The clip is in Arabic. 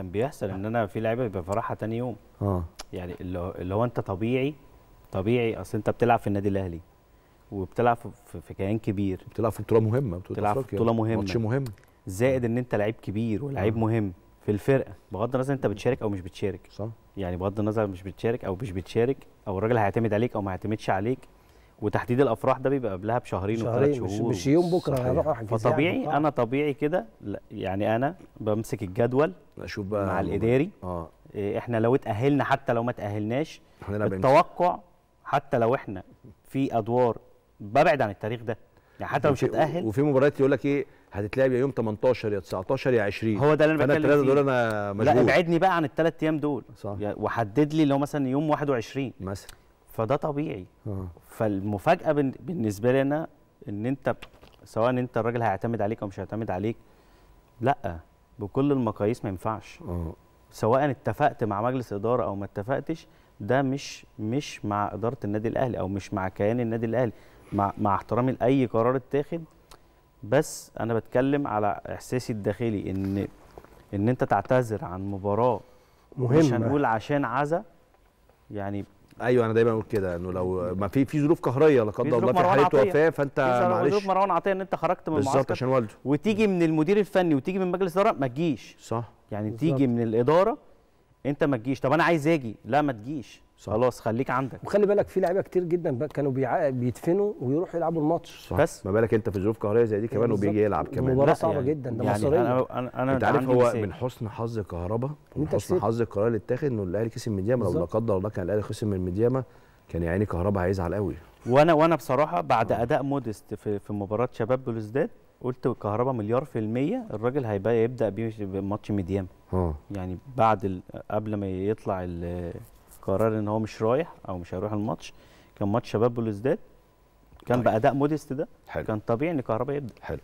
كان بيحصل ان انا في لعيبه بيبقى فرحها تاني يوم اه يعني اللي هو انت طبيعي طبيعي اصل انت بتلعب في النادي الاهلي وبتلعب في كيان كبير بتلعب في بطوله مهمه بتلعب في بطوله مهمه ماتش مهم زائد ان انت لعيب كبير ولعيب آه. مهم في الفرقه بغض النظر انت بتشارك او مش بتشارك صح يعني بغض النظر مش بتشارك او مش بتشارك او الراجل هيعتمد عليك او ما هيعتمدش عليك وتحديد الافراح ده بيبقى قبلها بشهرين وثلاث شهور مش, مش يوم بكره هروح فطبيعي يعني انا طبيعي كده يعني انا بمسك الجدول اشوف بقى مع الاداري اه إيه، احنا لو اتاهلنا حتى لو ما اتاهلناش التوقع حتى لو احنا في ادوار ببعد عن التاريخ ده يعني حتى لو مش هتاهل وفي مباريات يقول لك ايه هتتلعب يا يوم 18 يا 19 يا 20 هو ده اللي انا بتكلم فيه الثلاثه دول انا مشغول لا ابعدني بقى عن الثلاث ايام دول صح وحدد لي لو مثلا يوم 21 مثلا فده طبيعي آه. فالمفاجاه بالنسبه لنا ان انت سواء انت الراجل هيعتمد عليك او مش هيعتمد عليك لا بكل المقاييس ما ينفعش آه. سواء اتفقت مع مجلس اداره او ما اتفقتش ده مش مش مع اداره النادي الاهلي او مش مع كيان النادي الاهلي مع مع احترامي لاي قرار اتاخد بس انا بتكلم على احساسي الداخلي ان ان انت تعتذر عن مباراه مهمه مش هنقول عشان عزا يعني ايوه انا دايما اقول كده انه لو ما في في ظروف قهريه لا قدر الله في حاله وفاه فانت معلش ظروف مروان عطيه ان انت خرجت من المعسكر بالظبط عشان والده وتيجي من المدير الفني وتيجي من مجلس الاداره ما تجيش صح يعني بالزبط. تيجي من الاداره انت ما تجيش طب انا عايز اجي لا ما تجيش خلاص خليك عندك وخلي بالك في لعيبه كتير جدا كانوا بيع... بيدفنوا ويروحوا يلعبوا الماتش صح. بس ما بالك انت في ظروف كهربائيه زي دي كمان وبيجي يلعب كمان مباراه صعبه يعني جدا ده يعني انا انا, أنا انت عارف هو بسيح. من حسن حظ كهربا من حسن حظ القرار اللي اتاخد انه الاهلي كسب من دياما لو لا قدر الله كان الاهلي خسر من مدياما كان يا عيني كهربا هيزعل قوي وانا وانا بصراحه بعد اداء مودست في في مباراه شباب بلوزداد قلت الكهرباء مليار في المية الراجل هيبقى يبدأ بيه ماتش ميديام يعني بعد قبل ما يطلع القرار ان هو مش رايح او مش هيروح الماتش كان ماتش شباب بلوزداد كان طيب. باداء موديست ده حل. كان طبيعي ان الكهرباء يبدا حلو